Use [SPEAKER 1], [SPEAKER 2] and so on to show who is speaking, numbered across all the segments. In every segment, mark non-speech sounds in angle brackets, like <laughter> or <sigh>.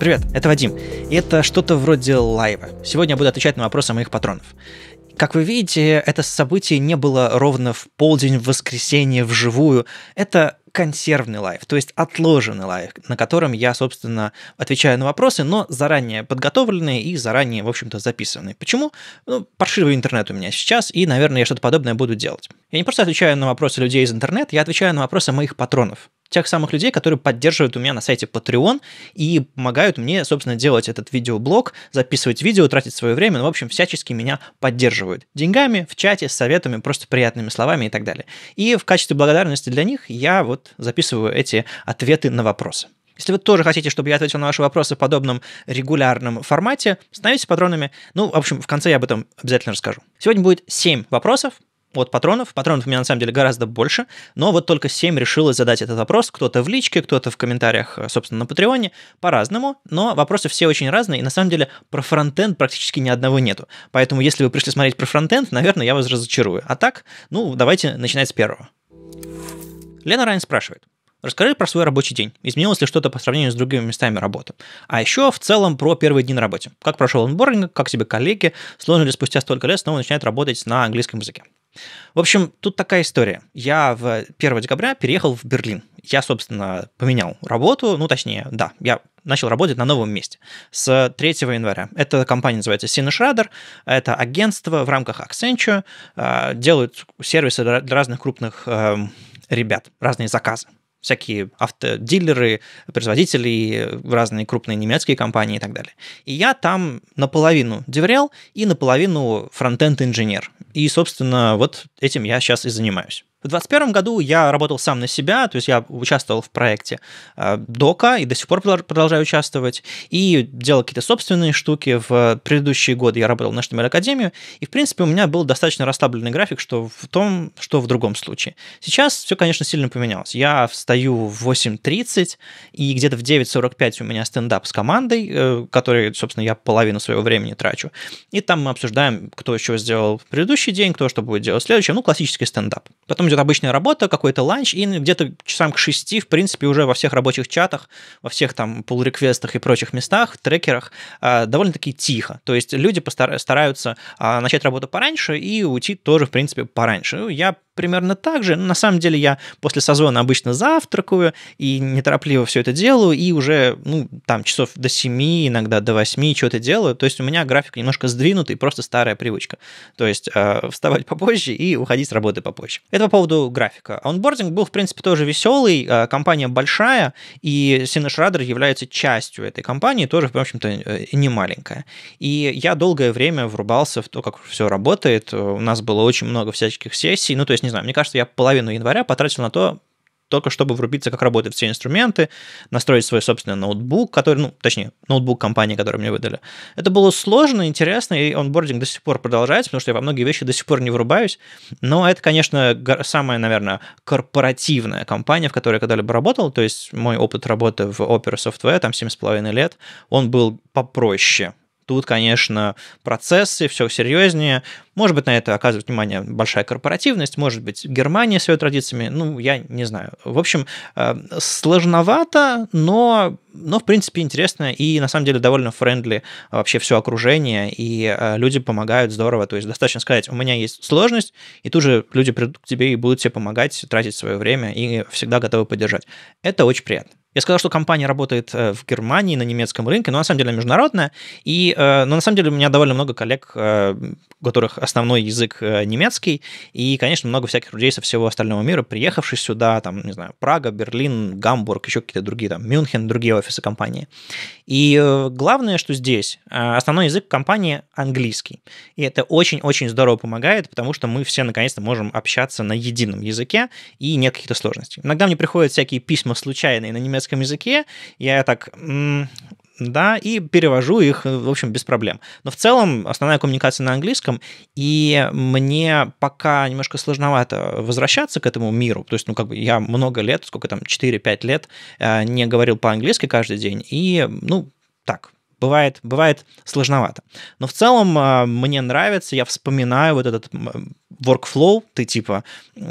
[SPEAKER 1] Привет, это Вадим. И это что-то вроде лайва. Сегодня я буду отвечать на вопросы моих патронов. Как вы видите, это событие не было ровно в полдень, в воскресенье, вживую. Это консервный лайв, то есть отложенный лайв, на котором я, собственно, отвечаю на вопросы, но заранее подготовленные и заранее, в общем-то, записанные. Почему? Ну, паршивый интернет у меня сейчас, и, наверное, я что-то подобное буду делать. Я не просто отвечаю на вопросы людей из интернета, я отвечаю на вопросы моих патронов тех самых людей, которые поддерживают у меня на сайте Patreon и помогают мне, собственно, делать этот видеоблог, записывать видео, тратить свое время, ну, в общем, всячески меня поддерживают. Деньгами, в чате, с советами, просто приятными словами и так далее. И в качестве благодарности для них я вот записываю эти ответы на вопросы. Если вы тоже хотите, чтобы я ответил на ваши вопросы в подобном регулярном формате, становитесь патронами. Ну, в общем, в конце я об этом обязательно расскажу. Сегодня будет 7 вопросов, вот патронов. Патронов у меня на самом деле гораздо больше, но вот только 7 решилось задать этот вопрос. Кто-то в личке, кто-то в комментариях, э, собственно, на Патреоне, по-разному, но вопросы все очень разные, и на самом деле про фронтенд практически ни одного нету. Поэтому если вы пришли смотреть про фронтенд, наверное, я вас разочарую. А так, ну, давайте начинать с первого. Лена Райн спрашивает. Расскажи про свой рабочий день. Изменилось ли что-то по сравнению с другими местами работы? А еще в целом про первые дни на работе. Как прошел онбординг, как себе коллеги, сложно ли спустя столько лет снова начинать работать на английском языке? В общем, тут такая история. Я в 1 декабря переехал в Берлин. Я, собственно, поменял работу, ну, точнее, да, я начал работать на новом месте с 3 января. Эта компания называется Sinishradar, это агентство в рамках Accenture, э, делают сервисы для разных крупных эм, ребят, разные заказы всякие автодилеры, производители, разные крупные немецкие компании и так далее. И я там наполовину деврел и наполовину фронтенд инженер. И, собственно, вот этим я сейчас и занимаюсь. В 2021 году я работал сам на себя, то есть я участвовал в проекте э, Дока и до сих пор продолжаю участвовать, и делал какие-то собственные штуки. В предыдущие годы я работал на HTML Академию, и, в принципе, у меня был достаточно расслабленный график, что в том, что в другом случае. Сейчас все, конечно, сильно поменялось. Я встаю в 8.30, и где-то в 9.45 у меня стендап с командой, э, который, собственно, я половину своего времени трачу. И там мы обсуждаем, кто что сделал в предыдущий день, кто что будет делать в следующем. Ну, классический стендап. Потом идет обычная работа, какой-то ланч, и где-то часам к шести, в принципе, уже во всех рабочих чатах, во всех там пул-реквестах и прочих местах, трекерах, а, довольно-таки тихо. То есть люди постар- стараются а, начать работу пораньше и уйти тоже, в принципе, пораньше. Ну, я примерно так же. Но на самом деле я после созвона обычно завтракаю и неторопливо все это делаю, и уже, ну, там, часов до 7, иногда до 8 что-то делаю. То есть у меня график немножко сдвинутый, просто старая привычка. То есть э, вставать <laughs> попозже и уходить с работы попозже. Это по поводу графика. Онбординг был, в принципе, тоже веселый. Э, компания большая, и Синеш Радер является частью этой компании, тоже, в общем-то, э, не маленькая. И я долгое время врубался в то, как все работает. У нас было очень много всяческих сессий. Ну, то есть не знаю, мне кажется, я половину января потратил на то, только чтобы врубиться, как работают все инструменты, настроить свой собственный ноутбук, который, ну, точнее, ноутбук компании, который мне выдали. Это было сложно, интересно, и онбординг до сих пор продолжается, потому что я во многие вещи до сих пор не врубаюсь. Но это, конечно, самая, наверное, корпоративная компания, в которой я когда-либо работал. То есть мой опыт работы в Opera Software, там 7,5 лет, он был попроще Тут, конечно, процессы, все серьезнее. Может быть, на это оказывает внимание большая корпоративность, может быть, Германия с ее традициями, ну, я не знаю. В общем, э, сложновато, но, но в принципе, интересно и, на самом деле, довольно френдли вообще все окружение, и э, люди помогают здорово. То есть достаточно сказать, у меня есть сложность, и тут же люди придут к тебе и будут тебе помогать, тратить свое время и всегда готовы поддержать. Это очень приятно. Я сказал, что компания работает э, в Германии на немецком рынке, но на самом деле международная. И, э, но на самом деле у меня довольно много коллег, э, у которых основной язык немецкий, и, конечно, много всяких людей со всего остального мира, приехавших сюда, там, не знаю, Прага, Берлин, Гамбург, еще какие-то другие, там, Мюнхен, другие офисы компании. И главное, что здесь основной язык компании английский. И это очень-очень здорово помогает, потому что мы все, наконец-то, можем общаться на едином языке и нет каких-то сложностей. Иногда мне приходят всякие письма случайные на немецком немецком языке, я так да, и перевожу их, в общем, без проблем. Но в целом основная коммуникация на английском, и мне пока немножко сложновато возвращаться к этому миру, то есть, ну, как бы я много лет, сколько там, 4-5 лет э, не говорил по-английски каждый день, и, ну, так, бывает, бывает сложновато. Но в целом а, мне нравится, я вспоминаю вот этот workflow, ты типа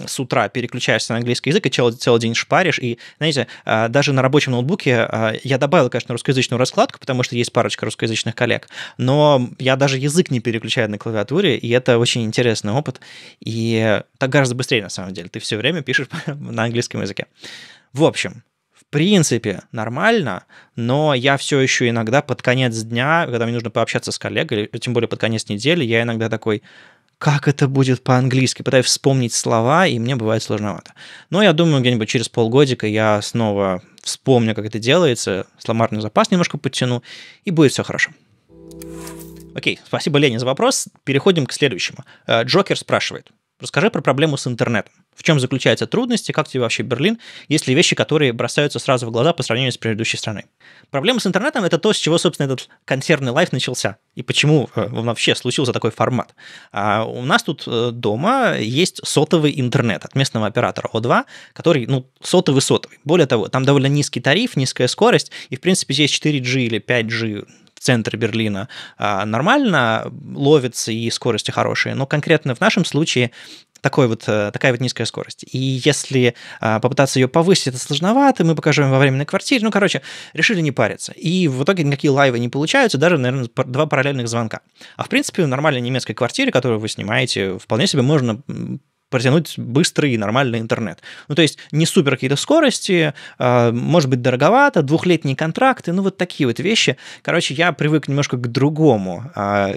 [SPEAKER 1] с утра переключаешься на английский язык и целый, целый день шпаришь, и, знаете, а, даже на рабочем ноутбуке а, я добавил, конечно, русскоязычную раскладку, потому что есть парочка русскоязычных коллег, но я даже язык не переключаю на клавиатуре, и это очень интересный опыт, и так гораздо быстрее, на самом деле, ты все время пишешь <laughs> на английском языке. В общем, принципе нормально, но я все еще иногда под конец дня, когда мне нужно пообщаться с коллегой, тем более под конец недели, я иногда такой, как это будет по-английски, пытаюсь вспомнить слова, и мне бывает сложновато. Но я думаю, где-нибудь через полгодика я снова вспомню, как это делается, сломарный запас немножко подтяну, и будет все хорошо. Окей, спасибо, Лене, за вопрос. Переходим к следующему. Э, Джокер спрашивает. Расскажи про проблему с интернетом. В чем заключаются трудности, как тебе вообще Берлин, есть ли вещи, которые бросаются сразу в глаза по сравнению с предыдущей страной. Проблема с интернетом – это то, с чего, собственно, этот консервный лайф начался, и почему э, вообще случился такой формат. А у нас тут э, дома есть сотовый интернет от местного оператора О2, который, ну, сотовый-сотовый. Более того, там довольно низкий тариф, низкая скорость, и, в принципе, здесь 4G или 5G центр Берлина а, нормально ловится и скорости хорошие, но конкретно в нашем случае такой вот, э, такая вот низкая скорость. И если а, попытаться ее повысить, это сложновато, мы покажем во временной квартире. Ну, короче, решили не париться. И в итоге никакие лайвы не получаются, даже, наверное, два параллельных звонка. А в принципе, в нормальной немецкой квартире, которую вы снимаете, вполне себе можно протянуть быстрый и нормальный интернет. Ну, то есть не супер какие-то скорости, а, может быть, дороговато, двухлетние контракты, ну, вот такие вот вещи. Короче, я привык немножко к другому а,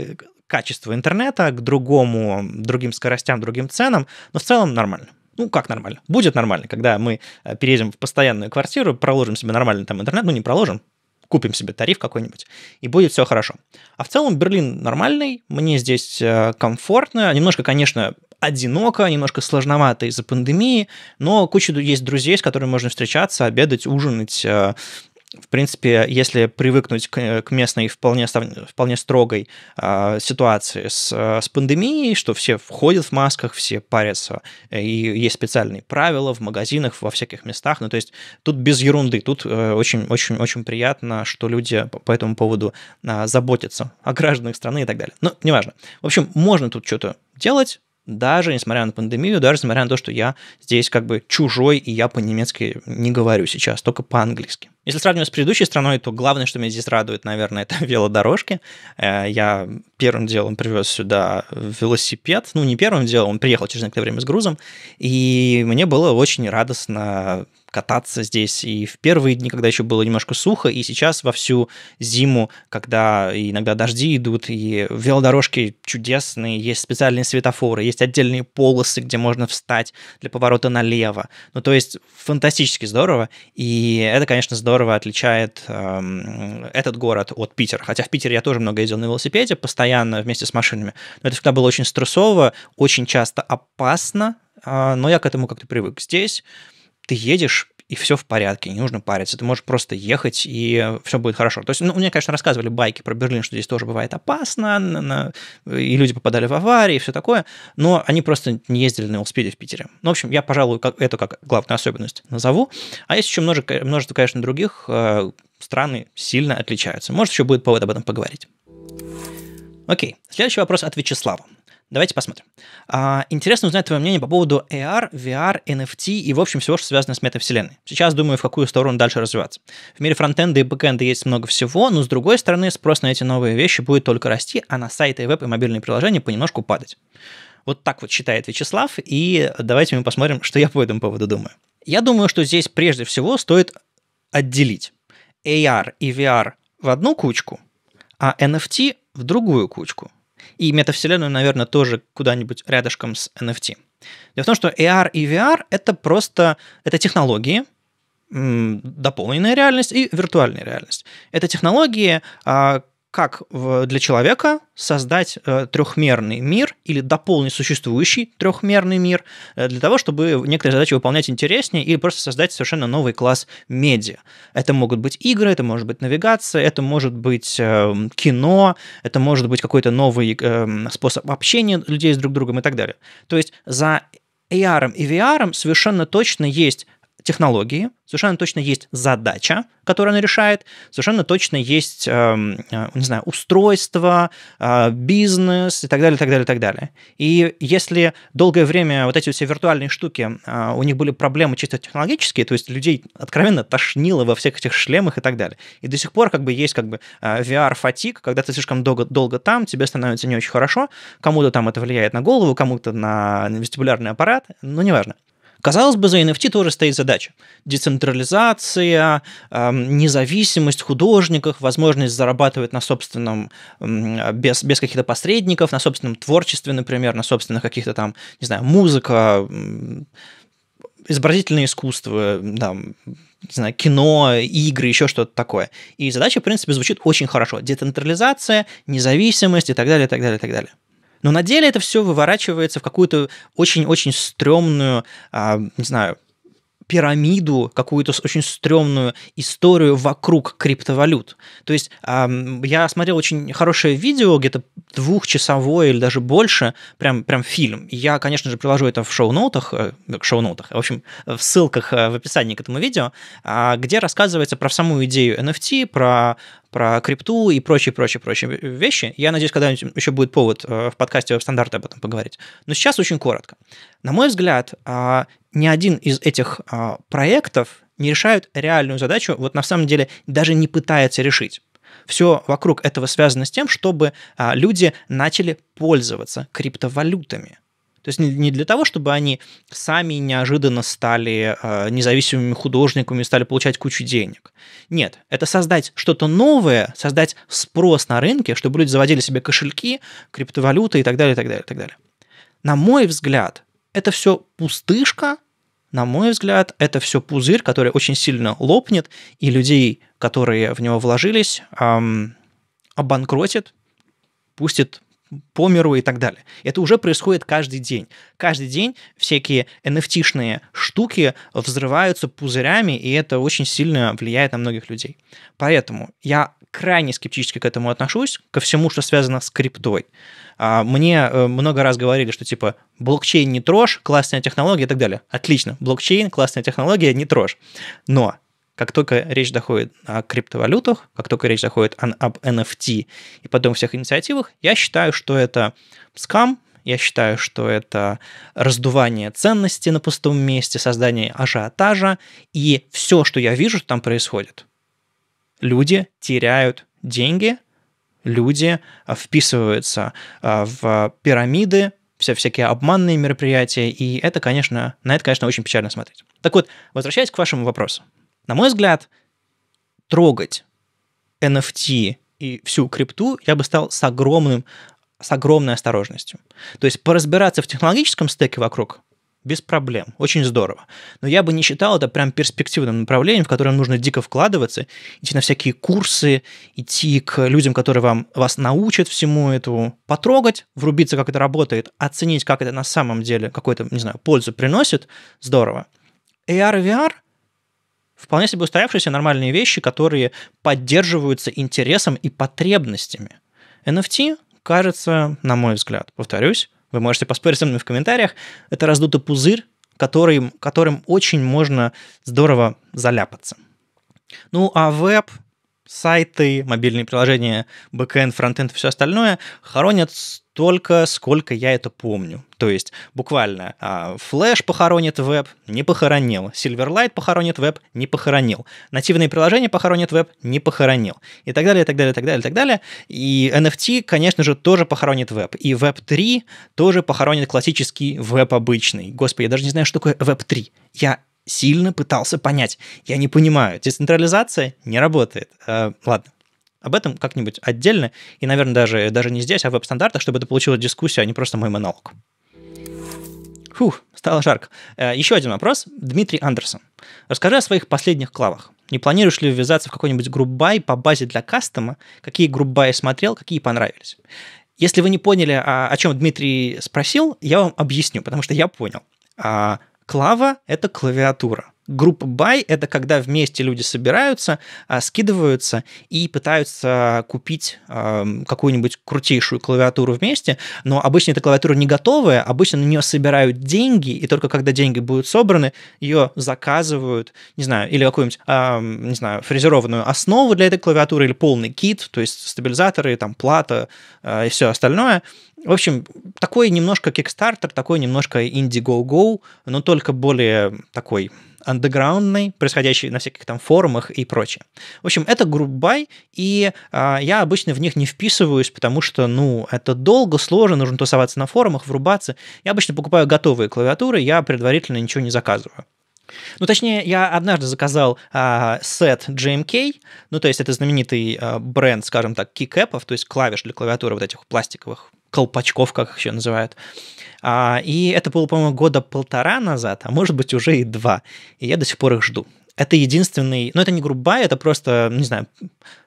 [SPEAKER 1] качеству интернета, к другому, другим скоростям, другим ценам, но в целом нормально. Ну, как нормально? Будет нормально, когда мы э, переедем в постоянную квартиру, проложим себе нормальный там интернет, ну, не проложим, купим себе тариф какой-нибудь, и будет все хорошо. А в целом Берлин нормальный, мне здесь э, комфортно, немножко, конечно, одиноко, немножко сложновато из-за пандемии, но куча есть друзей, с которыми можно встречаться, обедать, ужинать. Э, в принципе, если привыкнуть к, э, местной вполне, вполне строгой э, ситуации с, э, с пандемией, что все входят в масках, все парятся, и есть специальные правила в магазинах, во всяких местах, ну то есть тут без ерунды, тут очень-очень-очень приятно, что люди по этому поводу э, заботятся о гражданах страны и так далее. Ну, неважно. В общем, можно тут что-то делать, даже несмотря на пандемию, даже несмотря на то, что я здесь как бы чужой, и я по-немецки не говорю сейчас, только по-английски. Если сравнивать с предыдущей страной, то главное, что меня здесь радует, наверное, <laughs> это велодорожки. Э, я первым делом привез сюда велосипед. Ну, не первым делом, он приехал через некоторое время с грузом. И мне было очень радостно кататься здесь и в первые дни, когда еще было немножко сухо, и сейчас во всю зиму, когда иногда дожди идут, и велодорожки чудесные, есть специальные светофоры, есть отдельные полосы, где можно встать для поворота налево. Ну, то есть фантастически здорово, и это, конечно, здорово отличает эм, этот город от Питера. Хотя в Питере я тоже много ездил на велосипеде, постоянно вместе с машинами. Но это всегда было очень стрессово, очень часто опасно, э, но я к этому как-то привык. Здесь ты едешь, и все в порядке, не нужно париться. Ты можешь просто ехать, и все будет хорошо. То есть, ну, мне, конечно, рассказывали байки про Берлин, что здесь тоже бывает опасно, на, на, и люди попадали в аварии, и все такое, но они просто не ездили на велосипеде в Питере. Ну, в общем, я, пожалуй, как, эту как главную особенность назову. А есть еще множество, множество конечно, других э, страны сильно отличаются. Может, еще будет повод об этом поговорить. Окей, следующий вопрос от Вячеслава. Давайте посмотрим. А, интересно узнать твое мнение по поводу AR, VR, NFT и, в общем, всего, что связано с метавселенной. Сейчас думаю, в какую сторону дальше развиваться. В мире фронтенда и бэкенда есть много всего, но, с другой стороны, спрос на эти новые вещи будет только расти, а на сайты и веб и мобильные приложения понемножку падать. Вот так вот считает Вячеслав, и давайте мы посмотрим, что я по этому поводу думаю. Я думаю, что здесь прежде всего стоит отделить AR и VR в одну кучку, а NFT в другую кучку и метавселенную, наверное, тоже куда-нибудь рядышком с NFT. Дело в том, что AR и VR — это просто это технологии, дополненная реальность и виртуальная реальность. Это технологии, а, как для человека создать э, трехмерный мир или дополнить существующий трехмерный мир э, для того, чтобы некоторые задачи выполнять интереснее или просто создать совершенно новый класс медиа. Это могут быть игры, это может быть навигация, это может быть эм, кино, это может быть какой-то новый эм, способ общения людей с друг другом и так далее. То есть за AR и VR совершенно точно есть технологии, совершенно точно есть задача, которую она решает, совершенно точно есть, эм, э, не знаю, устройство, э, бизнес и так далее, так далее, так далее. И если долгое время вот эти все виртуальные штуки, э, у них были проблемы чисто технологические, то есть людей откровенно тошнило во всех этих шлемах и так далее. И до сих пор как бы есть как бы VR-фатик, когда ты слишком долго, долго там, тебе становится не очень хорошо, кому-то там это влияет на голову, кому-то на вестибулярный аппарат, ну, неважно. Казалось бы, за NFT тоже стоит задача. Децентрализация, эм, независимость художников, возможность зарабатывать на собственном, без, без каких-то посредников, на собственном творчестве, например, на собственных каких-то там, не знаю, музыка, изобразительное искусство, там, не знаю, кино, игры, еще что-то такое. И задача, в принципе, звучит очень хорошо. Децентрализация, независимость и так далее, и так далее, и так далее. Но на деле это все выворачивается в какую-то очень-очень стрёмную, а, не знаю, пирамиду, какую-то очень стрёмную историю вокруг криптовалют. То есть я смотрел очень хорошее видео, где-то двухчасовое или даже больше, прям, прям фильм. я, конечно же, приложу это в шоу нотах к э, шоу нотах в общем, в ссылках э, в описании к этому видео, а, где рассказывается про саму идею NFT, про про крипту и прочие, прочие, прочие вещи. Я надеюсь, когда-нибудь еще будет повод э, в подкасте веб-стандарта об этом поговорить. Но сейчас очень коротко. На мой взгляд, а, ни один из этих а, проектов не решают реальную задачу, вот на самом деле даже не пытается решить. Все вокруг этого связано с тем, чтобы а, люди начали пользоваться криптовалютами – то есть не для того, чтобы они сами неожиданно стали э, независимыми художниками, стали получать кучу денег. Нет, это создать что-то новое, создать спрос на рынке, чтобы люди заводили себе кошельки, криптовалюты и так далее, и так далее, и так далее. На мой взгляд, это все пустышка, на мой взгляд, это все пузырь, который очень сильно лопнет, и людей, которые в него вложились, эм, обанкротит, пустит по миру и так далее. Это уже происходит каждый день. Каждый день всякие NFT-шные штуки взрываются пузырями, и это очень сильно влияет на многих людей. Поэтому я крайне скептически к этому отношусь, ко всему, что связано с криптой. А, мне э, много раз говорили, что типа блокчейн не трожь, классная технология и так далее. Отлично, блокчейн, классная технология, не трожь. Но как только речь доходит о криптовалютах, как только речь доходит об NFT и потом всех инициативах, я считаю, что это скам, я считаю, что это раздувание ценности на пустом месте, создание ажиотажа и все, что я вижу, что там происходит. Люди теряют деньги, люди а, вписываются а, в пирамиды, все всякие обманные мероприятия, и это, конечно, на это, конечно, очень печально смотреть. Так вот, возвращаясь к вашему вопросу, на мой взгляд, трогать NFT и всю крипту я бы стал с огромным с огромной осторожностью. То есть поразбираться в технологическом стеке вокруг без проблем, очень здорово. Но я бы не считал это прям перспективным направлением, в котором нужно дико вкладываться, идти на всякие курсы, идти к людям, которые вам, вас научат всему этому, потрогать, врубиться, как это работает, оценить, как это на самом деле какую-то, не знаю, пользу приносит, здорово. AR и VR Вполне себе устоявшиеся нормальные вещи, которые поддерживаются интересом и потребностями. NFT, кажется, на мой взгляд, повторюсь, вы можете поспорить со мной в комментариях, это раздутый пузырь, которым, которым очень можно здорово заляпаться. Ну а веб, сайты, мобильные приложения, бэкэнд, фронтенд и все остальное хоронят столько, сколько я это помню. То есть буквально а, Flash похоронит веб, не похоронил. Silverlight похоронит веб, не похоронил. Нативные приложения похоронят веб, не похоронил. И так далее, и так далее, и так далее, и так далее. И NFT, конечно же, тоже похоронит веб. И веб 3 тоже похоронит классический веб обычный. Господи, я даже не знаю, что такое веб 3 Я сильно пытался понять. Я не понимаю. Децентрализация не работает. Э, ладно. Об этом как-нибудь отдельно, и, наверное, даже, даже не здесь, а в веб-стандартах, чтобы это получилась дискуссия, а не просто мой монолог. Фух, стало жарко. Э, Еще один вопрос. Дмитрий Андерсон. Расскажи о своих последних клавах. Не планируешь ли ввязаться в какой-нибудь грубай по базе для кастома? Какие группбаи смотрел, какие понравились? Если вы не поняли, а, о чем Дмитрий спросил, я вам объясню, потому что я понял. А, клава — это клавиатура. Группа buy — это когда вместе люди собираются, а, скидываются и пытаются купить какую-нибудь крутейшую клавиатуру вместе, но обычно эта клавиатура не готовая, обычно на нее собирают деньги, и только когда деньги будут собраны, ее заказывают, не знаю, или какую-нибудь, не знаю, фрезерованную основу для этой клавиатуры, или полный кит, то есть стабилизаторы, там, плата а, и все остальное. В общем, такой немножко Kickstarter, такой немножко Indiegogo, но только более такой андеграундной, происходящей на всяких там форумах и прочее. В общем, это грубай, и а, я обычно в них не вписываюсь, потому что, ну, это долго, сложно, нужно тусоваться на форумах, врубаться. Я обычно покупаю готовые клавиатуры, я предварительно ничего не заказываю. Ну, точнее, я однажды заказал а, сет GMK, эм ну, то есть это знаменитый а, бренд, скажем так, кикэпов, то есть клавиш для клавиатуры вот этих пластиковых колпачков, как их еще называют. А, и это было, по-моему, года полтора назад, а может быть уже и два. И я до сих пор их жду. Это единственный, ну это не грубай, это просто, не знаю,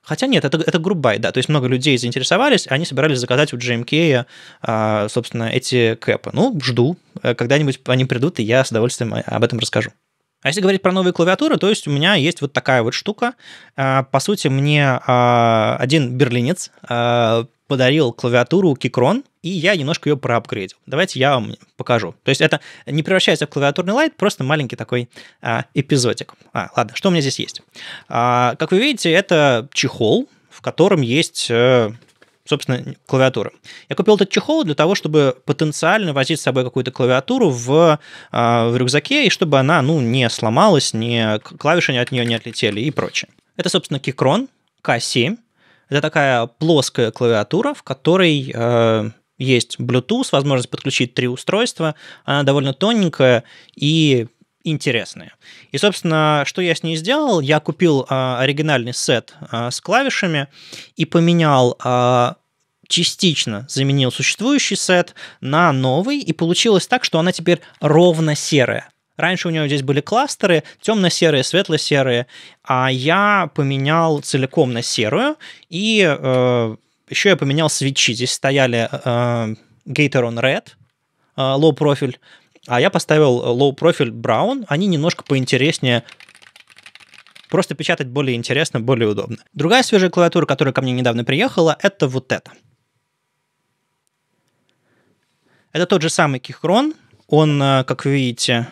[SPEAKER 1] хотя нет, это, это грубай, да, то есть много людей заинтересовались, они собирались заказать у GMK, эм а, собственно, эти кэпы. Ну, жду, э, когда-нибудь они придут, и я с удовольствием э, об этом расскажу. А если говорить про новые клавиатуры, то есть у меня есть вот такая вот штука. А, по сути, мне а, один берлинец а, подарил клавиатуру Kikron, и я немножко ее проапгрейдил. Давайте я вам покажу. То есть это не превращается в клавиатурный лайт, просто маленький такой эпизодик. А, ладно, что у меня здесь есть? как вы видите, это чехол, в котором есть э, собственно, клавиатура. Я купил этот чехол для того, чтобы потенциально возить с собой какую-то клавиатуру в, а, в рюкзаке, и чтобы она, ну, не сломалась, не, клавиши от нее не отлетели и прочее. Это, собственно, Kikron K7. Это такая плоская клавиатура, в которой э, есть Bluetooth, возможность подключить три устройства. Она довольно тоненькая и интересная. И, собственно, что я с ней сделал? Я купил э, оригинальный сет э, с клавишами и поменял частично заменил существующий сет на новый, и получилось так, что она теперь ровно серая. Раньше у него здесь были кластеры, темно-серые, светло-серые, а я поменял целиком на серую, и э, еще я поменял свечи. Здесь стояли э, Gator on Red, э, low профиль, а я поставил э, low профиль Brown, они немножко поинтереснее Просто печатать более интересно, более удобно. Другая свежая клавиатура, которая ко мне недавно приехала, это вот эта. Это тот же самый Кихрон. Он, э, как вы видите,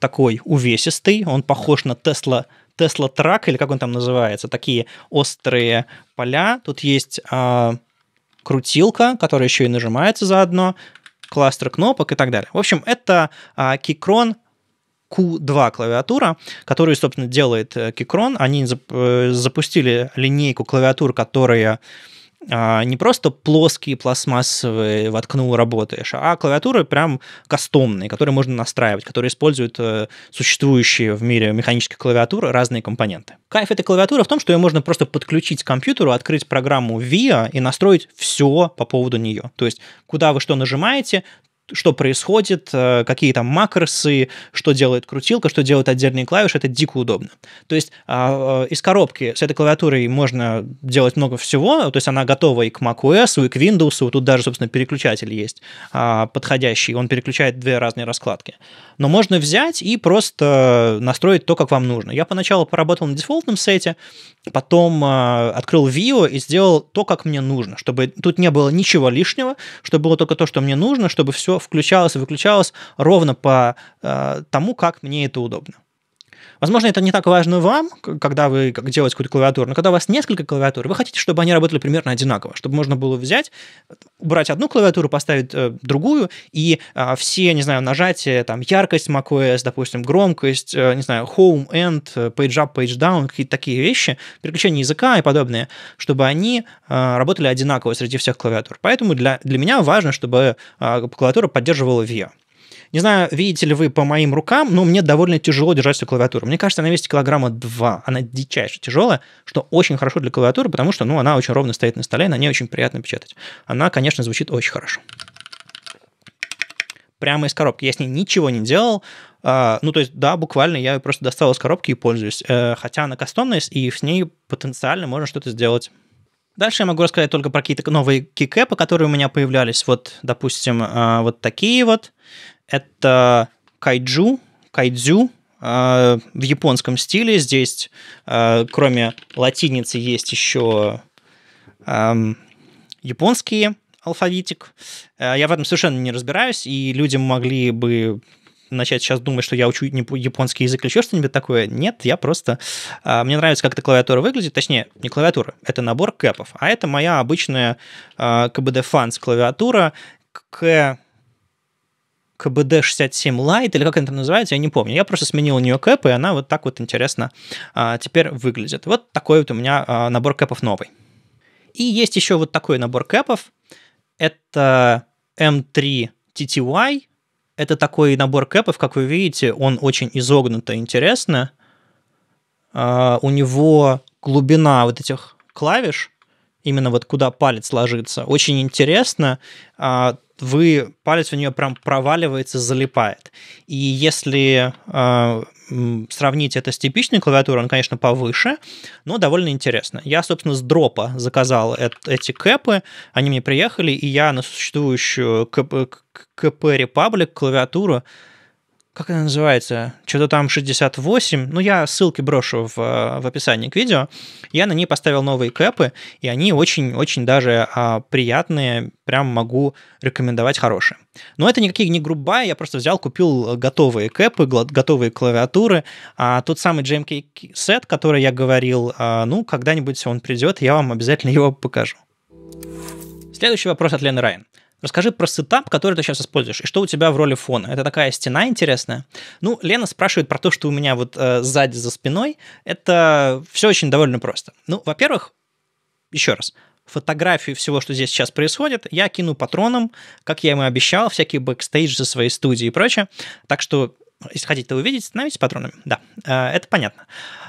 [SPEAKER 1] такой увесистый. Он похож на Тесла Тесла Трак, или как он там называется, такие острые поля. Тут есть э, крутилка, которая еще и нажимается заодно, кластер кнопок и так далее. В общем, это э, Kikron Q2 клавиатура, которую, собственно, делает э, кикрон. Они зап- э, запустили линейку клавиатур, которая а, не просто плоские пластмассовые воткнул работаешь, а клавиатуры прям кастомные, которые можно настраивать, которые используют э, существующие в мире механические клавиатуры разные компоненты. Кайф этой клавиатуры в том, что ее можно просто подключить к компьютеру, открыть программу VIA а и настроить все по поводу нее. То есть, куда вы что нажимаете, что происходит, э, какие там макросы, что делает крутилка, что делают отдельные клавиши, это дико удобно. То есть а, э, из коробки с этой клавиатурой можно делать много всего, то есть она готова и к macOS, и к Windows, тут даже, собственно, переключатель есть а, подходящий, он переключает две разные раскладки. Но можно взять и просто настроить то, как вам нужно. Я поначалу поработал на дефолтном сете, потом а, открыл Vio и сделал то, как мне нужно, чтобы тут не было ничего лишнего, чтобы было только то, что мне нужно, чтобы все включалось и выключалось ровно по э, тому, как мне это удобно. Возможно, это не так важно вам, когда вы как делаете какую-то клавиатуру, но когда у вас несколько клавиатур, вы хотите, чтобы они работали примерно одинаково, чтобы можно было взять, убрать одну клавиатуру, поставить э, другую, и э, все, не знаю, нажатия, там, яркость macOS, допустим, громкость, э, не знаю, home, end, э, page up, page down, какие-то такие вещи, переключение языка и подобное, чтобы они э, работали одинаково среди всех клавиатур. Поэтому для, для меня важно, чтобы э, клавиатура поддерживала VIA. Не знаю, видите ли вы по моим рукам, но мне довольно тяжело держать всю клавиатуру. Мне кажется, она весит килограмма 2. Она дичайше тяжелая, что очень хорошо для клавиатуры, потому что ну, она очень ровно стоит на столе, и на ней очень приятно печатать. Она, конечно, звучит очень хорошо. Прямо из коробки. Я с ней ничего не делал. А, ну, то есть, да, буквально я ее просто достал из коробки и пользуюсь. Э, хотя она кастомная, и с ней потенциально можно что-то сделать. Дальше я могу рассказать только про какие-то новые кикэпы, которые у меня появлялись. Вот, допустим, а, вот такие вот. Это кайджу, кайдзю, а, в японском стиле. Здесь, а, кроме латиницы, есть еще японский алфавитик. А, я в этом совершенно не разбираюсь, и люди могли бы начать сейчас думать, что я учу японский язык или еще что-нибудь такое. Нет, я просто... Мне нравится, как эта клавиатура выглядит. Точнее, не клавиатура, это набор кэпов. А это моя обычная КБД-фанс клавиатура к КБД-67 Lite, или как это называется, я не помню. Я просто сменил у нее кэп, и она вот так вот интересно а, теперь выглядит. Вот такой вот у меня а, набор кэпов новый. И есть еще вот такой набор кэпов. Это M3 эм TTY. Это такой набор кэпов, как вы видите, он очень изогнуто интересно. А, у него глубина вот этих клавиш, именно вот куда палец ложится, очень интересно вы палец у нее прям проваливается, залипает. И если э, сравнить это с типичной клавиатурой, он, конечно, повыше, но довольно интересно. Я, собственно, с дропа заказал эт- эти кэпы, они мне приехали, и я на существующую КП, КП Republic клавиатуру как она называется, что-то там 68, ну я ссылки брошу в, э, в описании к видео, я на ней поставил новые кэпы, и они очень-очень даже а, приятные, прям могу рекомендовать хорошие. Но это никакие не грубая, я просто взял, купил готовые кэпы, готовые клавиатуры, а тот самый JMK эм сет, который я говорил, а, ну когда-нибудь он придет, я вам обязательно его покажу. Следующий вопрос от Лены Райан. Расскажи про сетап, который ты сейчас используешь, и что у тебя в роли фона. Это такая стена интересная. Ну, Лена спрашивает про то, что у меня вот э, сзади за спиной. Это все очень довольно просто. Ну, во-первых, еще раз, фотографию всего, что здесь сейчас происходит, я кину патроном, как я ему обещал, всякие бэкстейдж за своей студии и прочее. Так что если хотите увидеть, становитесь патронами. Да, э, это понятно.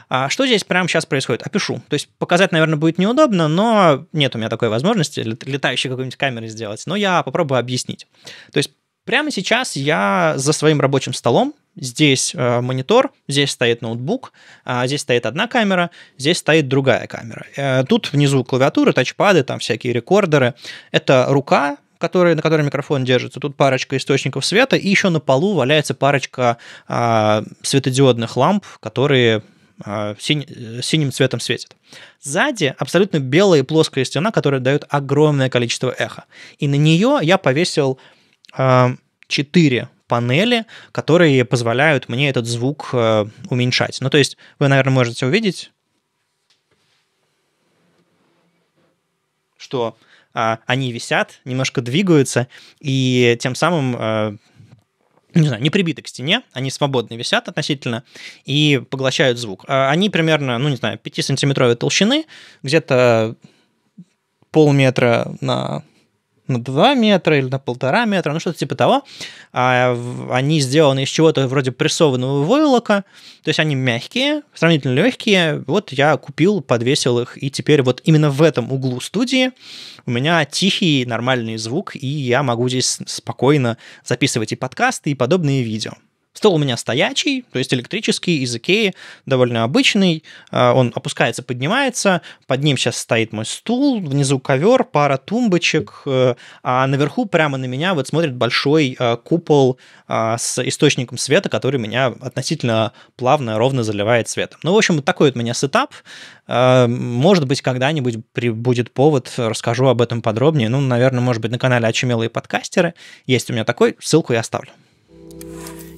[SPEAKER 1] А что здесь прямо сейчас происходит? Опишу. То есть показать, наверное, будет неудобно, но нет у меня такой возможности летающей какой-нибудь камеры сделать. Но я попробую объяснить. То есть прямо сейчас я за своим рабочим столом, здесь э, монитор, здесь стоит ноутбук, э, здесь стоит одна камера, здесь стоит другая камера. Э, тут внизу клавиатура, тачпады, там всякие рекордеры. Это рука, который, на которой микрофон держится, тут парочка источников света, и еще на полу валяется парочка а, светодиодных ламп, которые а, э, синим цветом светит. Сзади абсолютно белая и плоская стена, которая дает огромное количество эха. И на нее я повесил э, а, 4 панели, которые позволяют мне этот звук э, уменьшать. Ну, то есть вы, наверное, можете увидеть, что а, они висят, немножко двигаются, и тем самым э, не знаю, не прибиты к стене, они свободно висят относительно и поглощают звук. А они примерно, ну не знаю, 5-сантиметровой толщины, где-то полметра на на 2 метра или на полтора метра, ну что-то типа того. А, они сделаны из чего-то вроде прессованного войлока, то есть они мягкие, сравнительно легкие. Вот я купил, подвесил их, и теперь вот именно в этом углу студии у меня тихий нормальный звук, и я могу здесь спокойно записывать и подкасты, и подобные видео. Стол у меня стоячий, то есть электрический, из Икеи, довольно обычный. А, он опускается, поднимается. Под ним сейчас стоит мой стул, внизу ковер, пара тумбочек. Э, а наверху прямо на меня вот смотрит большой э, купол а, с источником света, который меня относительно плавно, ровно заливает светом. Ну, в общем, вот такой вот у меня сетап. А, может быть, когда-нибудь будет повод, расскажу об этом подробнее. Ну, наверное, может быть, на канале «Очумелые подкастеры» есть у меня такой, ссылку я оставлю.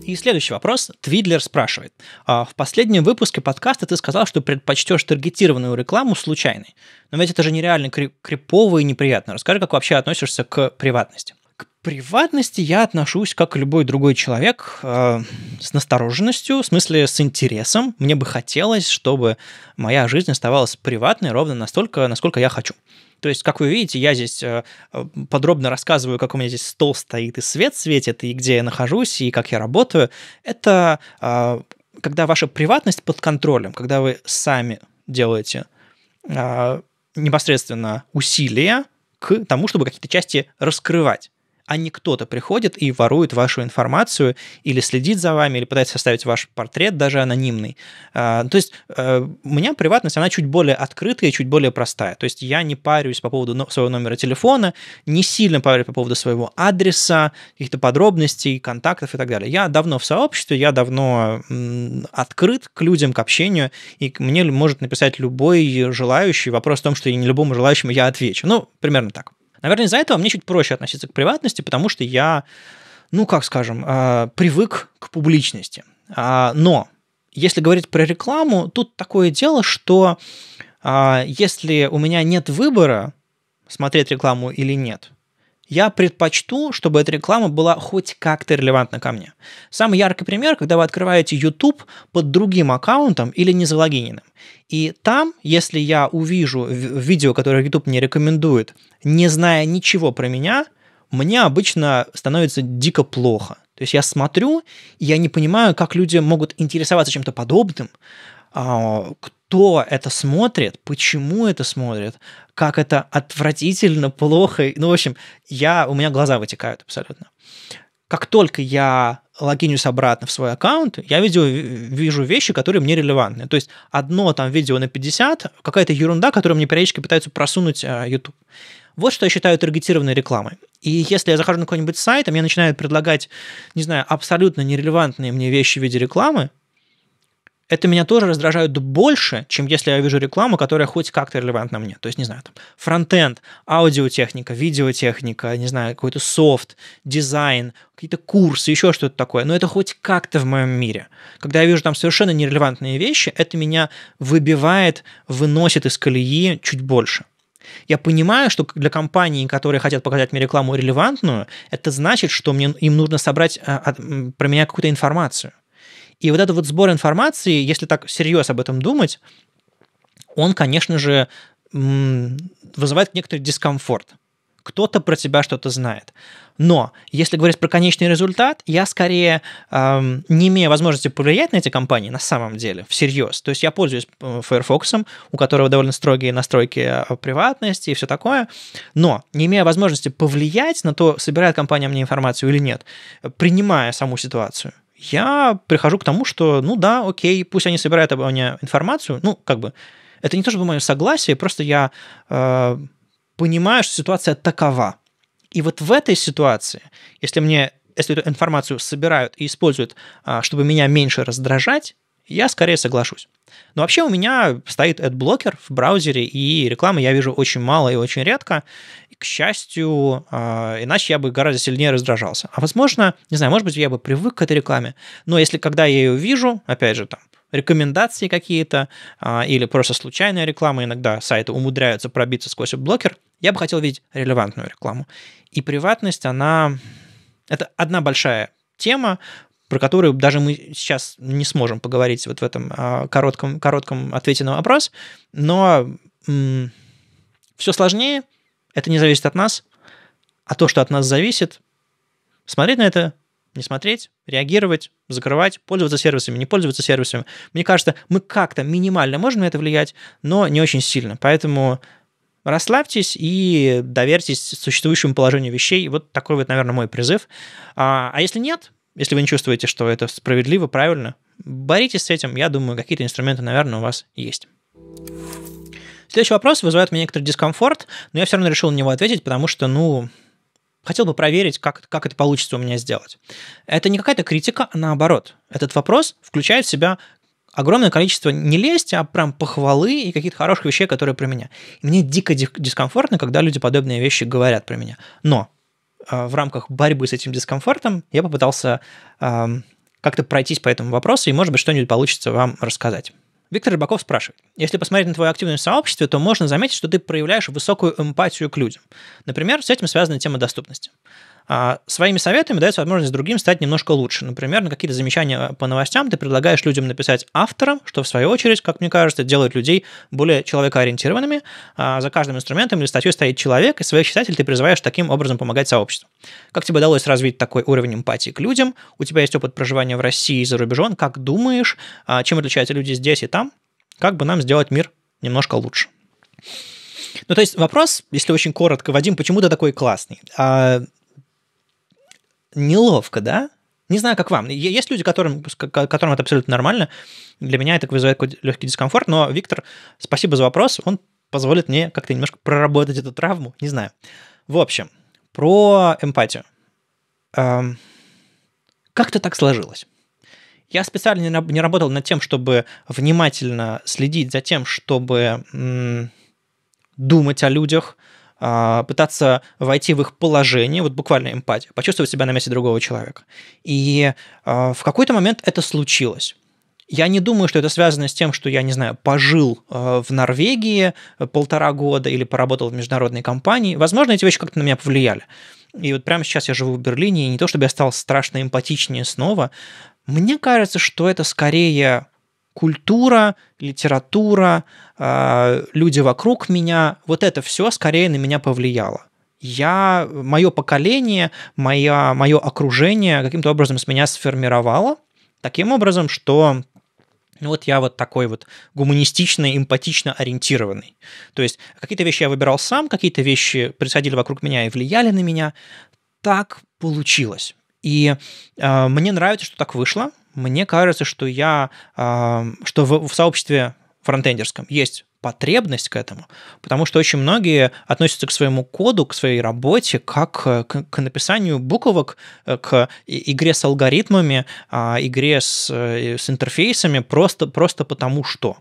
[SPEAKER 1] И следующий вопрос. Твидлер спрашивает. «А в последнем выпуске подкаста ты сказал, что предпочтешь таргетированную рекламу случайной. Но ведь это же нереально крипово и неприятно. Расскажи, как вообще относишься к приватности приватности я отношусь, как и любой другой человек, э, с настороженностью, в смысле с интересом. Мне бы хотелось, чтобы моя жизнь оставалась приватной ровно настолько, насколько я хочу. То есть, как вы видите, я здесь э, подробно рассказываю, как у меня здесь стол стоит, и свет светит, и где я нахожусь, и как я работаю. Это э, когда ваша приватность под контролем, когда вы сами делаете э, непосредственно усилия к тому, чтобы какие-то части раскрывать а не кто-то приходит и ворует вашу информацию или следит за вами, или пытается составить ваш портрет, даже анонимный. А, то есть э, у меня приватность, она чуть более открытая, чуть более простая. То есть я не парюсь по поводу своего номера телефона, не сильно парюсь по поводу своего адреса, каких-то подробностей, контактов и так далее. Я давно в сообществе, я давно открыт к людям, к общению, и мне может написать любой желающий. Вопрос в том, что я не любому желающему я отвечу. Ну, примерно так. Наверное, из-за этого мне чуть проще относиться к приватности, потому что я, ну, как скажем, э, привык к публичности. А, но если говорить про рекламу, тут такое дело, что а, если у меня нет выбора смотреть рекламу или нет – я предпочту, чтобы эта реклама была хоть как-то релевантна ко мне. Самый яркий пример, когда вы открываете YouTube под другим аккаунтом или не залогиненным. И там, если я увижу видео, которое YouTube мне рекомендует, не зная ничего про меня, мне обычно становится дико плохо. То есть я смотрю, и я не понимаю, как люди могут интересоваться чем-то подобным, а, кто это смотрит, почему это смотрит, как это отвратительно, плохо. Ну, в общем, я, у меня глаза вытекают абсолютно. Как только я логинюсь обратно в свой аккаунт, я видео, вижу вещи, которые мне релевантны. То есть одно там видео на 50, какая-то ерунда, которую мне периодически пытаются просунуть а, YouTube. Вот что я считаю таргетированной рекламой. И если я захожу на какой-нибудь сайт, а мне начинают предлагать, не знаю, абсолютно нерелевантные мне вещи в виде рекламы, это меня тоже раздражает больше, чем если я вижу рекламу, которая хоть как-то релевантна мне. То есть, не знаю, там, фронтенд, аудиотехника, видеотехника, не знаю, какой-то софт, дизайн, какие-то курсы, еще что-то такое. Но это хоть как-то в моем мире. Когда я вижу там совершенно нерелевантные вещи, это меня выбивает, выносит из колеи чуть больше. Я понимаю, что для компаний, которые хотят показать мне рекламу релевантную, это значит, что мне, им нужно собрать а, а, про меня какую-то информацию. И вот этот вот сбор информации, если так серьезно об этом думать, он, конечно же, вызывает некоторый дискомфорт. Кто-то про тебя что-то знает. Но если говорить про конечный результат, я скорее эм, не имею возможности повлиять на эти компании на самом деле, всерьез. То есть я пользуюсь э, Firefox, у которого довольно строгие настройки э, приватности и все такое, но не имея возможности повлиять на то, собирает компания мне информацию или нет, принимая саму ситуацию я прихожу к тому, что, ну да, окей, пусть они собирают обо мне информацию, ну, как бы, это не то чтобы мое согласие, просто я э, понимаю, что ситуация такова. И вот в этой ситуации, если мне если эту информацию собирают и используют, а, чтобы меня меньше раздражать, я скорее соглашусь. Но вообще у меня стоит AdBlocker в браузере, и рекламы я вижу очень мало и очень редко. И, к счастью, а, иначе я бы гораздо сильнее раздражался. А возможно, не знаю, может быть, я бы привык к этой рекламе, но если когда я ее вижу, опять же, там, рекомендации какие-то а, или просто случайная реклама, иногда сайты умудряются пробиться сквозь блокер, я бы хотел видеть релевантную рекламу. И приватность, она... Это одна большая тема, про которую даже мы сейчас не сможем поговорить вот в этом а, коротком, коротком ответе на вопрос, но м- все сложнее, это не зависит от нас, а то, что от нас зависит, смотреть на это, не смотреть, реагировать, закрывать, пользоваться сервисами, не пользоваться сервисами. Мне кажется, мы как-то минимально можем на это влиять, но не очень сильно. Поэтому расслабьтесь и доверьтесь существующему положению вещей. Вот такой вот, наверное, мой призыв. А, а если нет, если вы не чувствуете, что это справедливо, правильно, боритесь с этим. Я думаю, какие-то инструменты, наверное, у вас есть. Следующий вопрос вызывает мне некоторый дискомфорт, но я все равно решил на него ответить, потому что, ну, хотел бы проверить, как, как это получится у меня сделать. Это не какая-то критика, а наоборот. Этот вопрос включает в себя огромное количество не лести, а прям похвалы и каких-то хороших вещей, которые про меня. И мне дико дискомфортно, когда люди подобные вещи говорят про меня. Но а, в рамках борьбы с этим дискомфортом я попытался как-то пройтись по этому вопросу, и, может быть, что-нибудь получится вам рассказать. Виктор Рыбаков спрашивает, если посмотреть на твою активное сообщество, то можно заметить, что ты проявляешь высокую эмпатию к людям. Например, с этим связана тема доступности. А, своими советами дается возможность другим стать немножко лучше. Например, на какие-то замечания а, по новостям ты предлагаешь людям написать авторам, что в свою очередь, как мне кажется, делает людей более человекоориентированными. А, за каждым инструментом или статьей стоит человек, и своих читателей ты призываешь таким образом помогать сообществу. Как тебе удалось развить такой уровень эмпатии к людям? У тебя есть опыт проживания в России и за рубежом. Как думаешь, чем отличаются люди здесь и там? Как бы нам сделать мир немножко лучше? Ну, то есть вопрос, если очень коротко, Вадим, почему ты такой классный? неловко, да? Не знаю, как вам. Есть люди, которым, которым это абсолютно нормально. Для меня это вызывает какой-то легкий дискомфорт, но Виктор, спасибо за вопрос. Он позволит мне как-то немножко проработать эту травму. Не знаю. В общем, про эмпатию. Эм, как-то так сложилось. Я специально не работал над тем, чтобы внимательно следить за тем, чтобы м- думать о людях, а, пытаться войти в их положение, вот буквально эмпатия, почувствовать себя на месте другого человека. И а, в какой-то момент это случилось. Я не думаю, что это связано с тем, что я, не знаю, пожил а, в Норвегии полтора года или поработал в международной компании. Возможно, эти вещи как-то на меня повлияли. И вот прямо сейчас я живу в Берлине, и не то чтобы я стал страшно эмпатичнее снова, мне кажется, что это скорее культура, литература, а, люди вокруг меня, вот это все скорее на меня повлияло. Я, мое поколение, мое, мое окружение каким-то образом с меня сформировало таким образом, что ну, вот я вот такой вот гуманистично, эмпатично ориентированный. То есть какие-то вещи я выбирал сам, какие-то вещи происходили вокруг меня и влияли на меня. Так получилось. И э, мне нравится, что так вышло мне кажется, что я, а, что в, сообществе фронтендерском есть потребность к этому, потому что очень многие относятся к своему коду, к своей работе, как э, к, к написанию буквок, э, к игре с алгоритмами, а, игре с, э, с интерфейсами просто, просто потому что.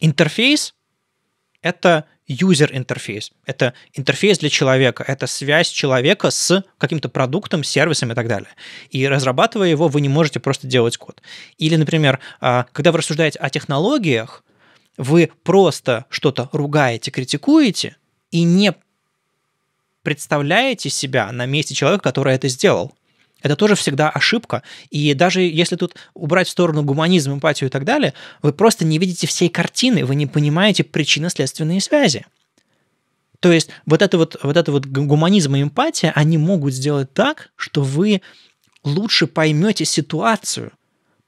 [SPEAKER 1] Интерфейс — это user-интерфейс. Это интерфейс для человека, это связь человека с каким-то продуктом, сервисом и так далее. И разрабатывая его, вы не можете просто делать код. Или, например, а, когда вы рассуждаете о технологиях, вы просто что-то ругаете, критикуете и не представляете себя на месте человека, который это сделал. Это тоже всегда ошибка. И даже если тут убрать в сторону гуманизм, эмпатию и так далее, вы просто не видите всей картины, вы не понимаете причинно-следственные связи. То есть вот это вот, вот это вот гуманизм и эмпатия, они могут сделать так, что вы лучше поймете ситуацию,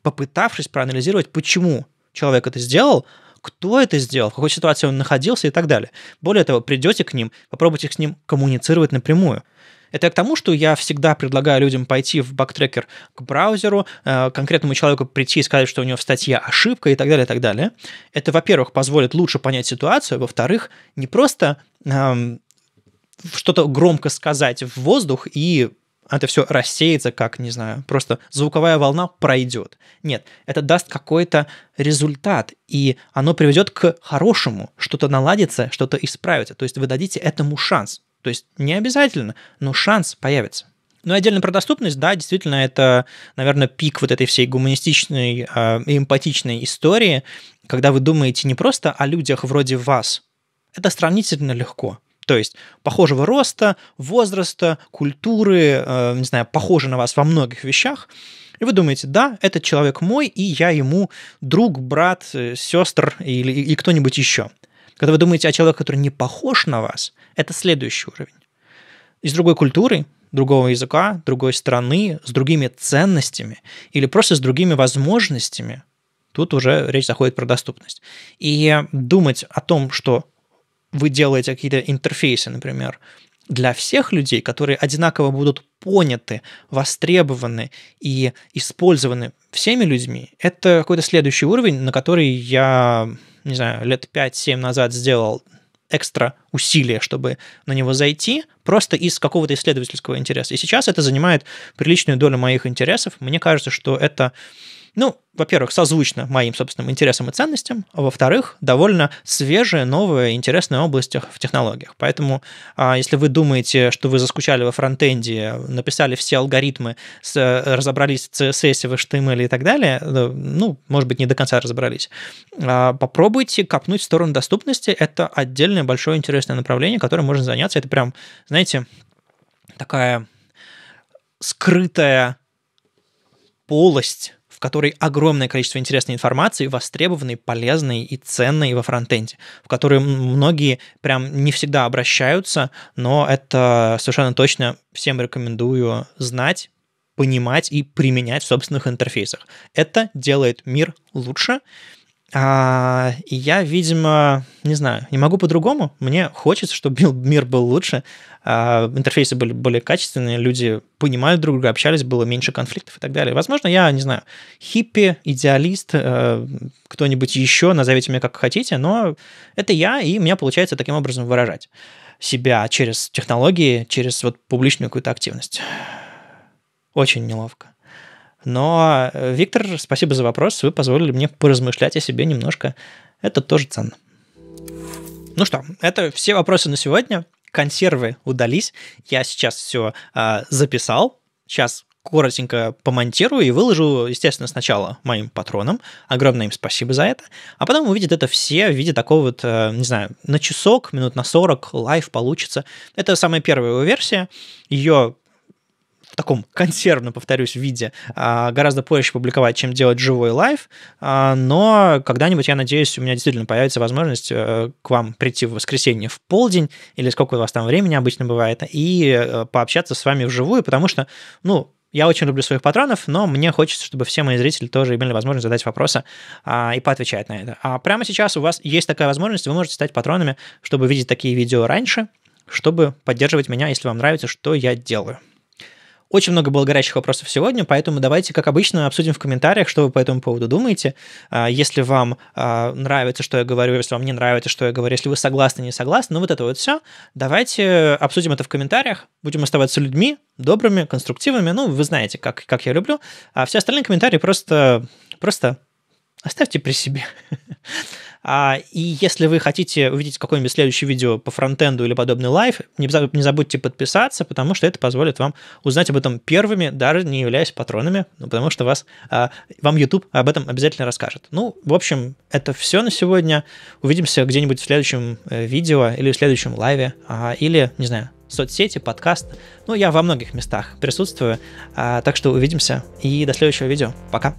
[SPEAKER 1] попытавшись проанализировать, почему человек это сделал, кто это сделал, в какой ситуации он находился и так далее. Более того, придете к ним, попробуйте с ним коммуницировать напрямую. Это к тому, что я всегда предлагаю людям пойти в бактрекер к браузеру, э, конкретному человеку прийти и сказать, что у него в статье ошибка и так далее, и так далее. Это, во-первых, позволит лучше понять ситуацию, во-вторых, не просто эм, что-то громко сказать в воздух и это все рассеется, как, не знаю, просто звуковая волна пройдет. Нет, это даст какой-то результат, и оно приведет к хорошему, что-то наладится, что-то исправится. То есть вы дадите этому шанс. То есть не обязательно, но шанс появится. Ну и отдельно про доступность, да, действительно, это, наверное, пик вот этой всей гуманистичной а, и э, эмпатичной истории, когда вы думаете не просто о людях вроде вас. Это сравнительно легко. То есть похожего роста, возраста, культуры, э, не знаю, похоже на вас во многих вещах. И вы думаете, да, этот человек мой, и я ему друг, брат, э, сестр или и кто-нибудь еще. Когда вы думаете о человеке, который не похож на вас, это следующий уровень. Из другой культуры, другого языка, другой страны, с другими ценностями или просто с другими возможностями, тут уже речь заходит про доступность. И думать о том, что вы делаете какие-то интерфейсы, например, для всех людей, которые одинаково будут поняты, востребованы и использованы всеми людьми, это какой-то следующий уровень, на который я не знаю, лет 5-7 назад сделал экстра усилия, чтобы на него зайти, просто из какого-то исследовательского интереса. И сейчас это занимает приличную долю моих интересов. Мне кажется, что это ну, во-первых, созвучно моим собственным интересам и ценностям, а во-вторых, довольно свежие, новые, интересные области в технологиях. Поэтому, а, если вы думаете, что вы заскучали во фронтенде, написали все алгоритмы, разобрались в CSS, в HTML и так далее, э, ну, может быть, не до конца разобрались, а, попробуйте копнуть в сторону доступности. Это отдельное большое интересное направление, которым можно заняться. Это прям, знаете, такая скрытая полость в которой огромное количество интересной информации, востребованной, полезной и ценной во фронтенде, в которой многие прям не всегда обращаются, но это совершенно точно всем рекомендую знать, понимать и применять в собственных интерфейсах. Это делает мир лучше, а, и я, видимо, не знаю, не могу по-другому. Мне хочется, чтобы <laughs> мир был лучше, а, интерфейсы были более качественные, люди понимали друг друга, общались, было меньше конфликтов и так далее. Возможно, я, не знаю, хиппи, идеалист, э, кто-нибудь еще, назовите меня как хотите, но это я, и меня получается таким образом выражать себя через технологии, через вот публичную какую-то активность. Очень неловко. Но, э, Виктор, спасибо за вопрос. Вы позволили мне поразмышлять о себе немножко. Это тоже ценно. Ну что, это все вопросы на сегодня. Консервы удались. Я сейчас все э, а, записал. Сейчас коротенько помонтирую и выложу, естественно, сначала моим патронам. Огромное им спасибо за это. А потом увидят это все в виде такого вот, э, не знаю, на часок, минут на 40 лайв получится. Это самая первая его версия. Ее в таком консервном, повторюсь, виде а, гораздо проще публиковать, чем делать живой лайв, а, но когда-нибудь, я надеюсь, у меня действительно появится возможность э, к вам прийти в воскресенье в полдень или сколько у вас там времени обычно бывает, и э, пообщаться с вами вживую, потому что, ну, я очень люблю своих патронов, но мне хочется, чтобы все мои зрители тоже имели возможность задать вопросы а, и поотвечать на это. А прямо сейчас у вас есть такая возможность, вы можете стать патронами, чтобы видеть такие видео раньше, чтобы поддерживать меня, если вам нравится, что я делаю. Очень много было горячих вопросов сегодня, поэтому давайте, как обычно, обсудим в комментариях, что вы по этому поводу думаете. А, если вам а, нравится, что я говорю, если вам не нравится, что я говорю, если вы согласны, не согласны, ну вот это вот все. Давайте обсудим это в комментариях. Будем оставаться людьми, добрыми, конструктивными. Ну, вы знаете, как, как я люблю. А все остальные комментарии просто, просто оставьте при себе. <laughs> А, и если вы хотите увидеть какое-нибудь следующее видео по фронтенду или подобный лайв, не забудьте подписаться, потому что это позволит вам узнать об этом первыми, даже не являясь патронами, ну, потому что вас, а, вам YouTube об этом обязательно расскажет. Ну, в общем, это все на сегодня. Увидимся где-нибудь в следующем э, видео или в следующем лайве, а, или, не знаю, соцсети, подкаст. Ну, я во многих местах присутствую. Так что увидимся и до следующего видео. Пока.